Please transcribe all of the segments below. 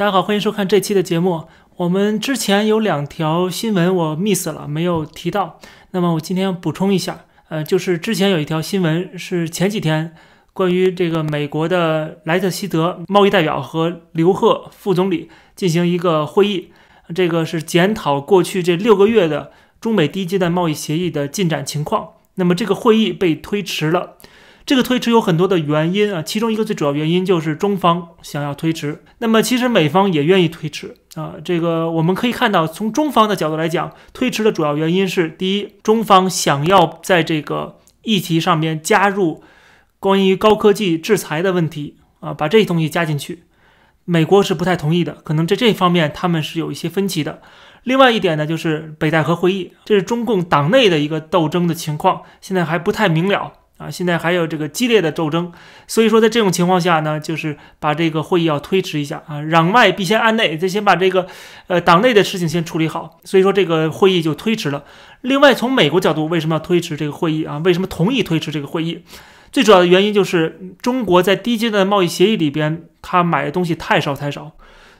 大家好，欢迎收看这期的节目。我们之前有两条新闻我 miss 了，没有提到。那么我今天补充一下，呃，就是之前有一条新闻是前几天关于这个美国的莱特希德贸易代表和刘鹤副总理进行一个会议，这个是检讨过去这六个月的中美第一阶段贸易协议的进展情况。那么这个会议被推迟了。这个推迟有很多的原因啊，其中一个最主要原因就是中方想要推迟。那么，其实美方也愿意推迟啊。这个我们可以看到，从中方的角度来讲，推迟的主要原因是：第一，中方想要在这个议题上面加入关于高科技制裁的问题啊，把这些东西加进去，美国是不太同意的，可能在这方面他们是有一些分歧的。另外一点呢，就是北戴河会议，这是中共党内的一个斗争的情况，现在还不太明了。啊，现在还有这个激烈的斗争，所以说在这种情况下呢，就是把这个会议要推迟一下啊。攘外必先安内，再先把这个呃党内的事情先处理好，所以说这个会议就推迟了。另外，从美国角度为什么要推迟这个会议啊？为什么同意推迟这个会议？最主要的原因就是中国在低阶段贸易协议里边，他买的东西太少太少，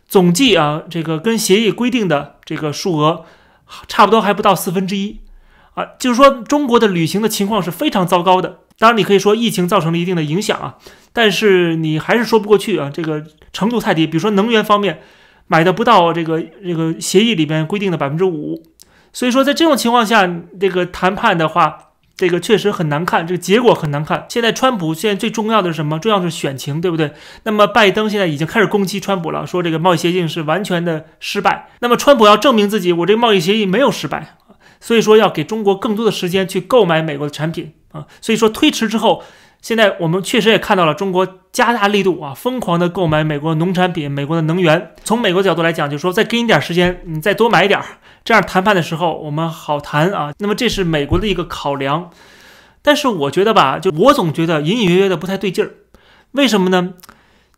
总计啊，这个跟协议规定的这个数额差不多还不到四分之一啊，就是说中国的旅行的情况是非常糟糕的。当然，你可以说疫情造成了一定的影响啊，但是你还是说不过去啊，这个程度太低。比如说能源方面，买的不到这个这个协议里面规定的百分之五，所以说在这种情况下，这个谈判的话，这个确实很难看，这个结果很难看。现在川普现在最重要的是什么？重要的是选情，对不对？那么拜登现在已经开始攻击川普了，说这个贸易协定是完全的失败。那么川普要证明自己，我这个贸易协议没有失败，所以说要给中国更多的时间去购买美国的产品。啊，所以说推迟之后，现在我们确实也看到了中国加大力度啊，疯狂的购买美国农产品、美国的能源。从美国角度来讲，就是说再给你点时间，你再多买点儿，这样谈判的时候我们好谈啊。那么这是美国的一个考量，但是我觉得吧，就我总觉得隐隐约约的不太对劲儿。为什么呢？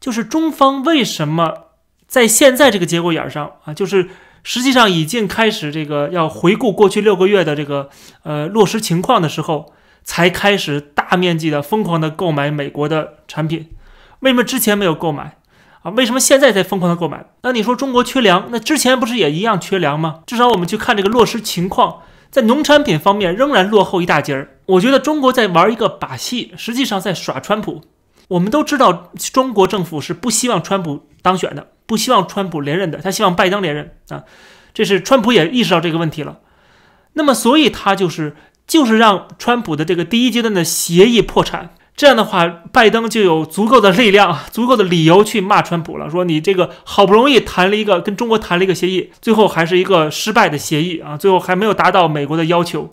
就是中方为什么在现在这个节骨眼上啊，就是实际上已经开始这个要回顾过去六个月的这个呃落实情况的时候。才开始大面积的疯狂的购买美国的产品，为什么之前没有购买啊？为什么现在在疯狂的购买？那你说中国缺粮，那之前不是也一样缺粮吗？至少我们去看这个落实情况，在农产品方面仍然落后一大截儿。我觉得中国在玩一个把戏，实际上在耍川普。我们都知道，中国政府是不希望川普当选的，不希望川普连任的，他希望拜登连任啊。这是川普也意识到这个问题了，那么所以他就是。就是让川普的这个第一阶段的协议破产，这样的话，拜登就有足够的力量、足够的理由去骂川普了。说你这个好不容易谈了一个跟中国谈了一个协议，最后还是一个失败的协议啊，最后还没有达到美国的要求。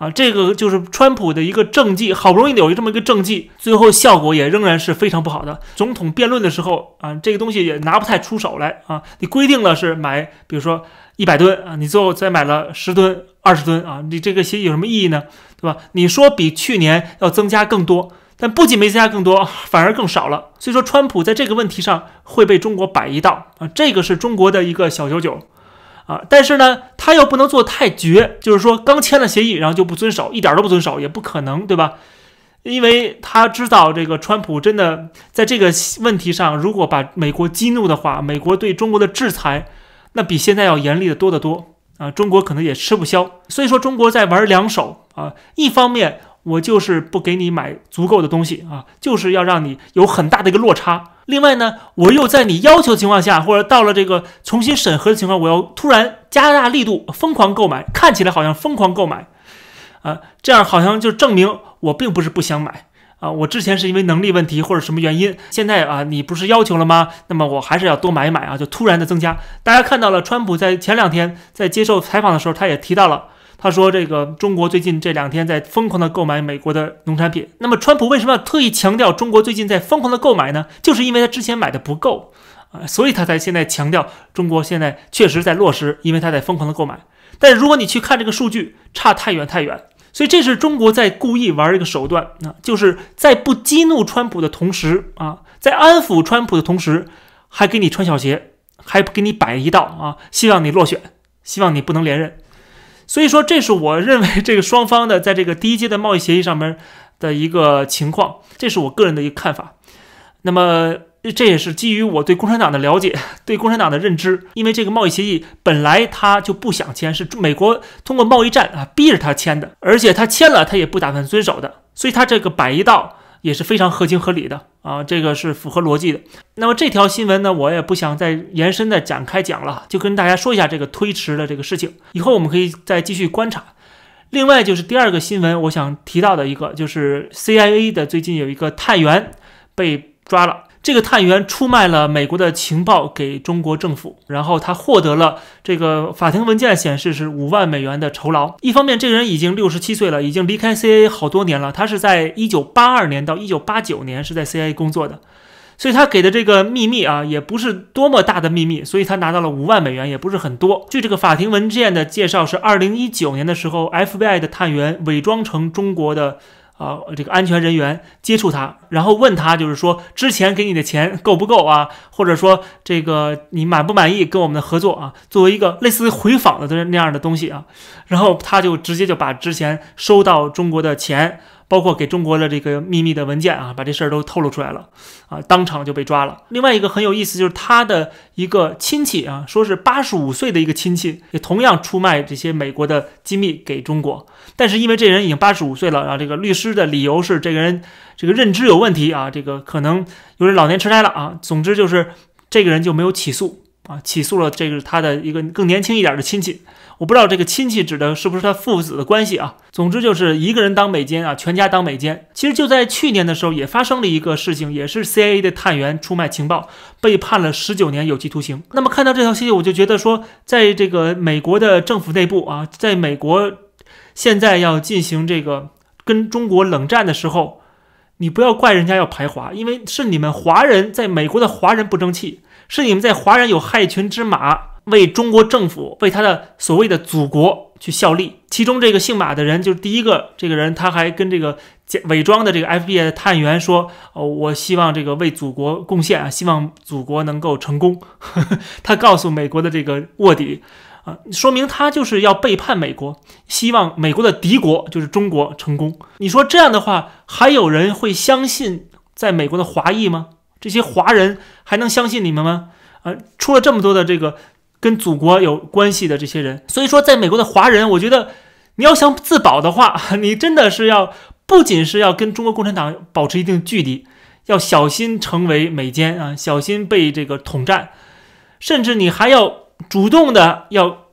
啊，这个就是川普的一个政绩，好不容易有这么一个政绩，最后效果也仍然是非常不好的。总统辩论的时候啊，这个东西也拿不太出手来啊。你规定了是买，比如说一百吨啊，你最后再买了十吨、二十吨啊，你这个些有什么意义呢？对吧？你说比去年要增加更多，但不仅没增加更多，反而更少了。所以说，川普在这个问题上会被中国摆一道啊，这个是中国的一个小九九。啊，但是呢，他又不能做太绝，就是说刚签了协议，然后就不遵守，一点都不遵守，也不可能，对吧？因为他知道这个川普真的在这个问题上，如果把美国激怒的话，美国对中国的制裁，那比现在要严厉的多得多啊，中国可能也吃不消。所以说，中国在玩两手啊，一方面我就是不给你买足够的东西啊，就是要让你有很大的一个落差。另外呢，我又在你要求情况下，或者到了这个重新审核的情况，我要突然加大力度疯狂购买，看起来好像疯狂购买，啊，这样好像就证明我并不是不想买啊，我之前是因为能力问题或者什么原因，现在啊你不是要求了吗？那么我还是要多买一买啊，就突然的增加。大家看到了，川普在前两天在接受采访的时候，他也提到了。他说：“这个中国最近这两天在疯狂的购买美国的农产品。那么，川普为什么要特意强调中国最近在疯狂的购买呢？就是因为他之前买的不够啊，所以他才现在强调中国现在确实在落实，因为他在疯狂的购买。但是，如果你去看这个数据，差太远太远。所以，这是中国在故意玩一个手段，啊，就是在不激怒川普的同时啊，在安抚川普的同时，还给你穿小鞋，还给你摆一道啊，希望你落选，希望你不能连任。”所以说，这是我认为 这个双方的在这个第一阶段贸易协议上面的一个情况，这是我个人的一个看法。那么，这也是基于我对共产党的了解、对共产党的认知。因为这个贸易协议本来他就不想签，是美国通过贸易战啊逼着他签的，而且他签了，他也不打算遵守的，所以他这个摆一道。也是非常合情合理的啊，这个是符合逻辑的。那么这条新闻呢，我也不想再延伸的展开讲了，就跟大家说一下这个推迟的这个事情。以后我们可以再继续观察。另外就是第二个新闻，我想提到的一个就是 CIA 的最近有一个探员被抓了。这个探员出卖了美国的情报给中国政府，然后他获得了这个法庭文件显示是五万美元的酬劳。一方面，这个人已经六十七岁了，已经离开 CIA 好多年了。他是在一九八二年到一九八九年是在 CIA 工作的，所以他给的这个秘密啊，也不是多么大的秘密，所以他拿到了五万美元，也不是很多。据这个法庭文件的介绍，是二零一九年的时候，FBI 的探员伪装成中国的。啊，这个安全人员接触他，然后问他，就是说之前给你的钱够不够啊？或者说这个你满不满意跟我们的合作啊？作为一个类似于回访的那样的东西啊，然后他就直接就把之前收到中国的钱。包括给中国的这个秘密的文件啊，把这事儿都透露出来了啊，当场就被抓了。另外一个很有意思，就是他的一个亲戚啊，说是八十五岁的一个亲戚，也同样出卖这些美国的机密给中国。但是因为这人已经八十五岁了，然后这个律师的理由是这个人这个认知有问题啊，这个可能有点老年痴呆了啊。总之就是这个人就没有起诉。啊，起诉了这个他的一个更年轻一点的亲戚，我不知道这个亲戚指的是不是他父子的关系啊。总之就是一个人当美奸啊，全家当美奸。其实就在去年的时候也发生了一个事情，也是 CIA 的探员出卖情报，被判了十九年有期徒刑。那么看到这条消息，我就觉得说，在这个美国的政府内部啊，在美国现在要进行这个跟中国冷战的时候。你不要怪人家要排华，因为是你们华人在美国的华人不争气，是你们在华人有害群之马，为中国政府为他的所谓的祖国去效力。其中这个姓马的人就是第一个这个人，他还跟这个伪装的这个 FBI 的探员说：“哦，我希望这个为祖国贡献啊，希望祖国能够成功。”他告诉美国的这个卧底。啊，说明他就是要背叛美国，希望美国的敌国就是中国成功。你说这样的话，还有人会相信在美国的华裔吗？这些华人还能相信你们吗？啊，出了这么多的这个跟祖国有关系的这些人，所以说在美国的华人，我觉得你要想自保的话，你真的是要不仅是要跟中国共产党保持一定距离，要小心成为美奸啊，小心被这个统战，甚至你还要。主动的要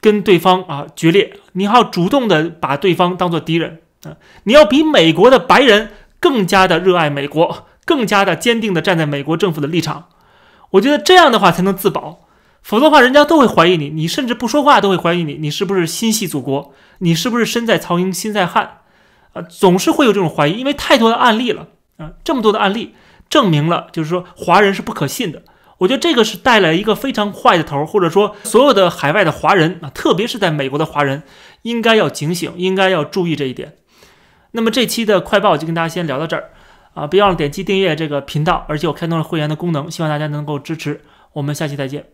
跟对方啊决裂，你要主动的把对方当做敌人啊，你要比美国的白人更加的热爱美国，更加的坚定的站在美国政府的立场。我觉得这样的话才能自保，否则的话人家都会怀疑你，你甚至不说话都会怀疑你，你是不是心系祖国，你是不是身在曹营心在汉啊，总是会有这种怀疑，因为太多的案例了啊，这么多的案例证明了，就是说华人是不可信的。我觉得这个是带来一个非常坏的头儿，或者说所有的海外的华人啊，特别是在美国的华人，应该要警醒，应该要注意这一点。那么这期的快报就跟大家先聊到这儿啊，别忘了点击订阅这个频道，而且我开通了会员的功能，希望大家能够支持。我们下期再见。